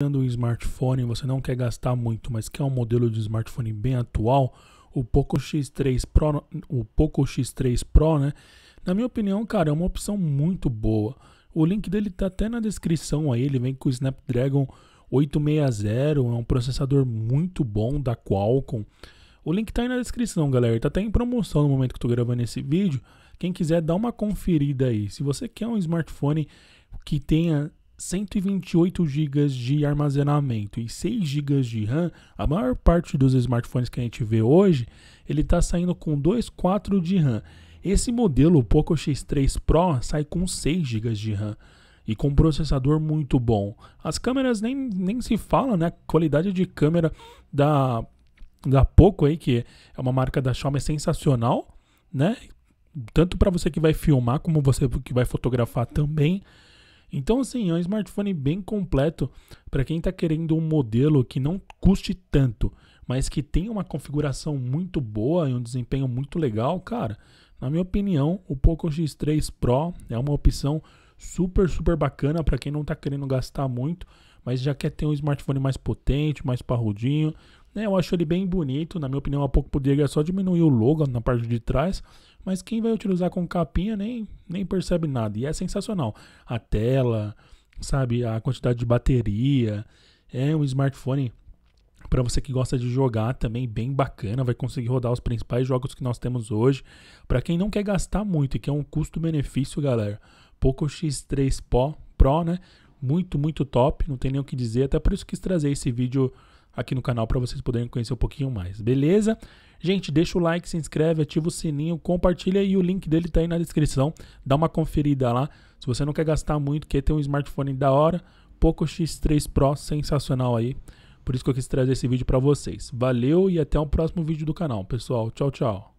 Tendo um smartphone, você não quer gastar muito, mas quer um modelo de smartphone bem atual, o Poco X3 Pro, o Poco X3 Pro, né? Na minha opinião, cara, é uma opção muito boa. O link dele tá até na descrição aí, ele vem com o Snapdragon 860, é um processador muito bom da Qualcomm. O link tá aí na descrição, galera. Tá até em promoção no momento que eu tô gravando esse vídeo. Quem quiser dá uma conferida aí. Se você quer um smartphone que tenha 128 GB de armazenamento e 6 GB de RAM, a maior parte dos smartphones que a gente vê hoje, ele está saindo com 2.4 de RAM. Esse modelo, o Poco X3 Pro, sai com 6 GB de RAM e com um processador muito bom. As câmeras nem, nem se fala, né? A qualidade de câmera da, da Poco aí, que é uma marca da Xiaomi é sensacional, né? Tanto para você que vai filmar como você que vai fotografar também. Então, assim, é um smartphone bem completo para quem está querendo um modelo que não custe tanto, mas que tenha uma configuração muito boa e um desempenho muito legal, cara. Na minha opinião, o Poco X3 Pro é uma opção super, super bacana para quem não está querendo gastar muito, mas já quer ter um smartphone mais potente, mais parrudinho, né? Eu acho ele bem bonito, na minha opinião, há pouco poderia só diminuir o logo na parte de trás, mas quem vai utilizar com capinha nem, nem percebe nada. E é sensacional. A tela, sabe, a quantidade de bateria, é um smartphone para você que gosta de jogar também bem bacana, vai conseguir rodar os principais jogos que nós temos hoje. Para quem não quer gastar muito e é um custo-benefício, galera, Poco X3 Pro, Pro, né? Muito, muito top, não tem nem o que dizer, até por isso quis trazer esse vídeo aqui no canal para vocês poderem conhecer um pouquinho mais, beleza? Gente, deixa o like, se inscreve, ativa o sininho, compartilha e o link dele tá aí na descrição. Dá uma conferida lá. Se você não quer gastar muito, quer ter um smartphone da hora, Poco X3 Pro sensacional aí. Por isso que eu quis trazer esse vídeo para vocês. Valeu e até o próximo vídeo do canal, pessoal. Tchau, tchau.